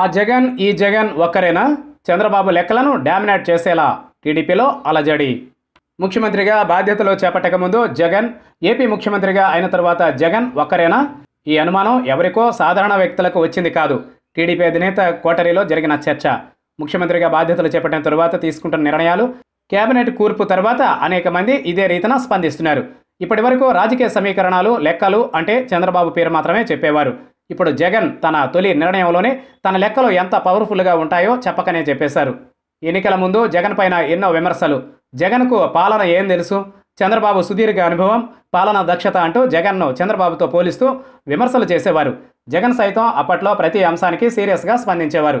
ఆ జగన్ ఈ జగన్ ఒక్కరేనా చంద్రబాబు లెక్కలను డామినేట్ చేసేలా టీడీపీలో అలజడి ముఖ్యమంత్రిగా బాధ్యతలు చేపట్టకముందు జగన్ ఏపీ ముఖ్యమంత్రిగా అయిన తర్వాత జగన్ ఒక్కరేనా ఈ అనుమానం ఎవరికో సాధారణ వ్యక్తులకు వచ్చింది కాదు టీడీపీ అధినేత కోటరీలో జరిగిన చర్చ ముఖ్యమంత్రిగా బాధ్యతలు చేపట్టిన తరువాత తీసుకుంటున్న నిర్ణయాలు కేబినెట్ కూర్పు తర్వాత అనేక మంది ఇదే రీతిన స్పందిస్తున్నారు ఇప్పటి వరకు రాజకీయ సమీకరణాలు లెక్కలు అంటే చంద్రబాబు పేరు మాత్రమే చెప్పేవారు ఇప్పుడు జగన్ తన తొలి నిర్ణయంలోనే తన లెక్కలు ఎంత పవర్ఫుల్గా ఉంటాయో చెప్పకనే చెప్పేశారు ఎన్నికల ముందు జగన్ పైన ఎన్నో విమర్శలు జగన్కు పాలన ఏం తెలుసు చంద్రబాబు సుదీర్ఘ అనుభవం పాలన దక్షత అంటూ జగన్ను చంద్రబాబుతో పోలిస్తూ విమర్శలు చేసేవారు జగన్ సైతం అప్పట్లో ప్రతి అంశానికి సీరియస్గా స్పందించేవారు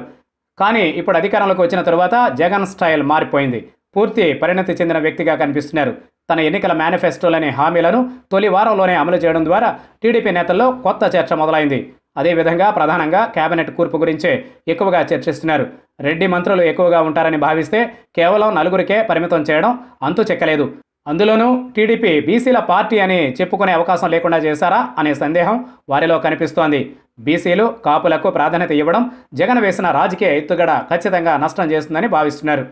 కానీ ఇప్పుడు అధికారంలోకి వచ్చిన తరువాత జగన్ స్టైల్ మారిపోయింది పూర్తి పరిణతి చెందిన వ్యక్తిగా కనిపిస్తున్నారు తన ఎన్నికల మేనిఫెస్టోలోని హామీలను తొలి వారంలోనే అమలు చేయడం ద్వారా టీడీపీ నేతల్లో కొత్త చర్చ మొదలైంది అదేవిధంగా ప్రధానంగా కేబినెట్ కూర్పు గురించే ఎక్కువగా చర్చిస్తున్నారు రెడ్డి మంత్రులు ఎక్కువగా ఉంటారని భావిస్తే కేవలం నలుగురికే పరిమితం చేయడం అంతు చెక్కలేదు అందులోనూ టీడీపీ బీసీల పార్టీ అని చెప్పుకునే అవకాశం లేకుండా చేశారా అనే సందేహం వారిలో కనిపిస్తోంది బీసీలు కాపులకు ప్రాధాన్యత ఇవ్వడం జగన్ వేసిన రాజకీయ ఎత్తుగడ ఖచ్చితంగా నష్టం చేస్తుందని భావిస్తున్నారు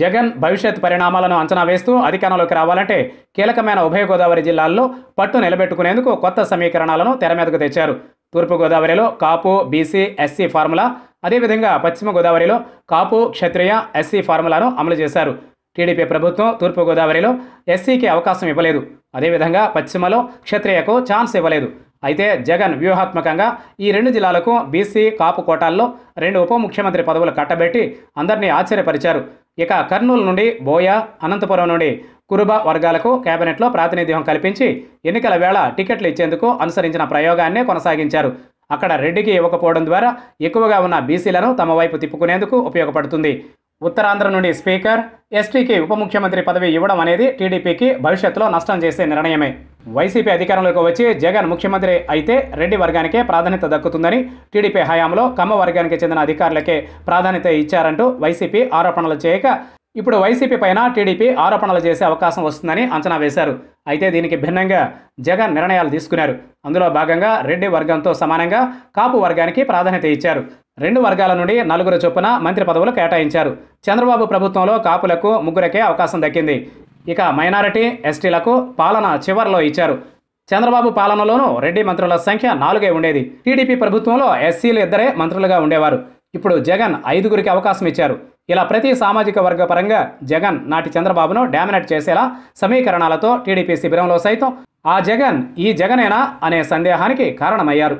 జగన్ భవిష్యత్ పరిణామాలను అంచనా వేస్తూ అధికారంలోకి రావాలంటే కీలకమైన ఉభయ గోదావరి జిల్లాల్లో పట్టు నిలబెట్టుకునేందుకు కొత్త సమీకరణాలను తెర మీదకు తెచ్చారు తూర్పుగోదావరిలో కాపు బీసీ ఎస్సీ ఫార్ములా అదేవిధంగా పశ్చిమ గోదావరిలో కాపు క్షత్రియ ఎస్సీ ఫార్ములాను అమలు చేశారు టీడీపీ ప్రభుత్వం తూర్పుగోదావరిలో ఎస్సీకి అవకాశం ఇవ్వలేదు అదేవిధంగా పశ్చిమలో క్షత్రియకు ఛాన్స్ ఇవ్వలేదు అయితే జగన్ వ్యూహాత్మకంగా ఈ రెండు జిల్లాలకు బీసీ కాపు కోటాల్లో రెండు ఉప ముఖ్యమంత్రి పదవులు కట్టబెట్టి అందరినీ ఆశ్చర్యపరిచారు ఇక కర్నూలు నుండి బోయ అనంతపురం నుండి కురుబ వర్గాలకు కేబినెట్లో ప్రాతినిధ్యం కల్పించి ఎన్నికల వేళ టికెట్లు ఇచ్చేందుకు అనుసరించిన ప్రయోగాన్నే కొనసాగించారు అక్కడ రెడ్డికి ఇవ్వకపోవడం ద్వారా ఎక్కువగా ఉన్న బీసీలను తమ వైపు తిప్పుకునేందుకు ఉపయోగపడుతుంది ఉత్తరాంధ్ర నుండి స్పీకర్ ఎస్టీకి ఉప ముఖ్యమంత్రి పదవి ఇవ్వడం అనేది టీడీపీకి భవిష్యత్తులో నష్టం చేసే నిర్ణయమే వైసీపీ అధికారంలోకి వచ్చి జగన్ ముఖ్యమంత్రి అయితే రెడ్డి వర్గానికే ప్రాధాన్యత దక్కుతుందని టీడీపీ హయాంలో కమ్మ వర్గానికి చెందిన అధికారులకే ప్రాధాన్యత ఇచ్చారంటూ వైసీపీ ఆరోపణలు చేయక ఇప్పుడు వైసీపీ పైన టీడీపీ ఆరోపణలు చేసే అవకాశం వస్తుందని అంచనా వేశారు అయితే దీనికి భిన్నంగా జగన్ నిర్ణయాలు తీసుకున్నారు అందులో భాగంగా రెడ్డి వర్గంతో సమానంగా కాపు వర్గానికి ప్రాధాన్యత ఇచ్చారు రెండు వర్గాల నుండి నలుగురు చొప్పున మంత్రి పదవులు కేటాయించారు చంద్రబాబు ప్రభుత్వంలో కాపులకు ముగ్గురకే అవకాశం దక్కింది ఇక మైనారిటీ ఎస్టీలకు పాలన చివరిలో ఇచ్చారు చంద్రబాబు పాలనలోనూ రెడ్డి మంత్రుల సంఖ్య నాలుగే ఉండేది టీడీపీ ప్రభుత్వంలో ఎస్సీలు ఇద్దరే మంత్రులుగా ఉండేవారు ఇప్పుడు జగన్ ఐదుగురికి అవకాశం ఇచ్చారు ఇలా ప్రతి సామాజిక వర్గ పరంగా జగన్ నాటి చంద్రబాబును డామినేట్ చేసేలా సమీకరణాలతో టీడీపీ శిబిరంలో సైతం ఆ జగన్ ఈ జగనేనా అనే సందేహానికి కారణమయ్యారు